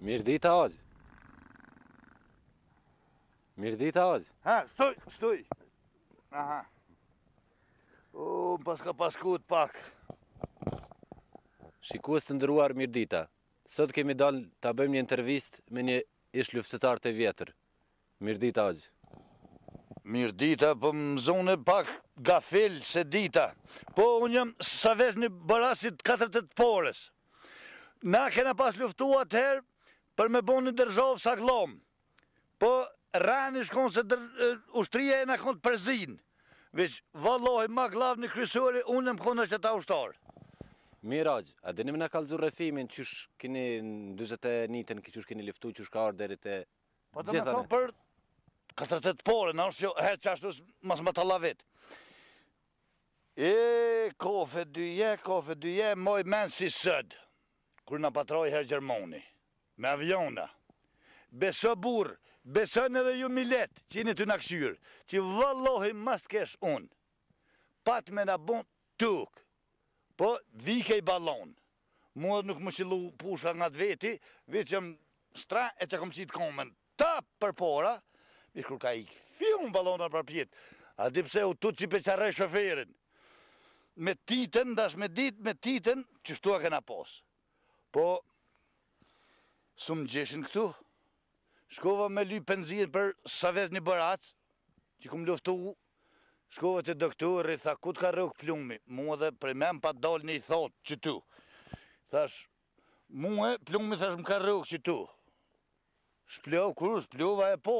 Mirë dita, Hoxh. Mirë dita, Hoxh. Ha, stoj, stoj. Aha. U, më paska paskut pak. Shikus të ndëruar, mirë dita. Sot kemi dal të bëjmë një intervist me një ish luftetar të vjetër. Mirë dita, Hoxh. Mirë dita, po më zonë pak gafil se dita. Po, unë jam sa vez një barasit të porës. Na kena pas luftuat herë, për me bo një dërzovë sa glomë. Po rrën i shkonë se ushtria e në konë të prezinë. Vëqë valohi ma glavë një kryesuari, unë e më konë që ta ushtarë. Miraj, a dinim në kalëzu refimin, qësh kini në dyzet njëtën, qësh kini liftu, qësh ka arë derit po, e Po të me konë për 48 pore, në është jo, herë që ashtu mas më të lavit. E, kofë e dyje, kofë e dyje, moj menë si sëdë, kërë në patroj herë Gjermoni me aviona, beso burë, beson edhe ju milet, që jeni të në këshyrë, që vëllohi mas kesh unë, pat me në bunë tukë, po dhike i balonë, mua nuk më shilu pusha nga të veti, vitë që më stra e që kom qitë komën, ta për pora, vishë kur ka i fjumë balonë për pjetë, a di pse u tutë që peqarej shoferin, me titën, dash me ditë, me titën, që shtua kena posë, po, Su më gjeshin këtu. Shkova me ly penzin për sa vetë një bërat, që këmë luftu, shkova të doktori, tha, ku ka rëgë plumi? Mu edhe prej me më pa dalë një thotë që tu. Thash, mu e plumi thash më ka rëgë që tu. Shplëv, kur e po.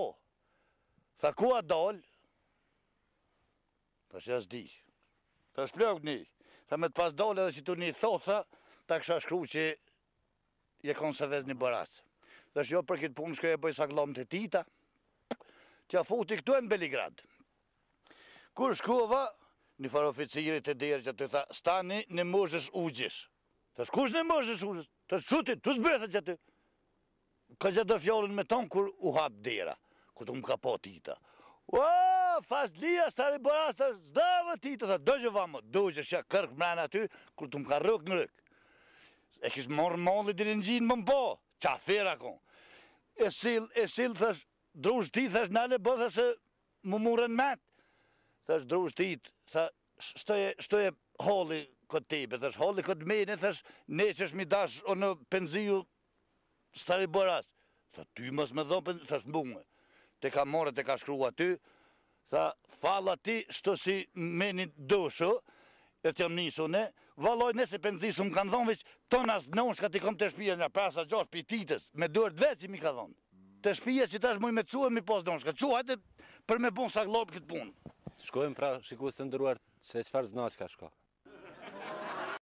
Tha, ku a dalë? Thash, jas di. Thash, shplëv një. Tha, me të pas dalë edhe që tu një thotë, ta kësha shkru që je konë se vetë një bërasë. Dhe shë jo për kitë punë shkërë e bëjë sa glomë të tita, që a futi këtu e në Beligrad. Kur shkuva, një farë oficirit e dirë që të ta, stani në mëzhës ugjës. Të shkush në mëzhës ugjës, të shkutit, të zbretë që të. Ka gjë dhe fjollin me tonë kur u hapë dira, kur të më ka po tita. Ua, fast lija, stani të zdave tita, të dojë më, dujë që shë kërkë mrena ty, kur të më ka në rëkë e kish morë molli dhe gjinë më mbo, qa thera E sil, e sil, thësh, drush ti, thësh, nale bë, thësh, më murën met. Thësh, drush ti, thësh, stoje, stoje holli këtë tebe, thësh, holli këtë meni, thësh, ne që shmi dash o në penziju, së tari bëras. Thë, ty mësë me dhëmë, thësh, mbungë, Te ka morë, te ka shkrua ty, thësh, falla ti, shto si meni dëshu, e të jam njësune, valoj nëse penzi së më kanë dhonë veç, tonas asë nënë shka ti kom të shpijet një prasa gjosh për i titës, me duër dhe që mi ka dhonë. Të shpijet që tash muj mëj me cua, mi posë nënë shka cua, për me bunë sa glopë këtë punë. Shkojmë pra shikus të ndëruar se qëfar zna që ka shkojmë.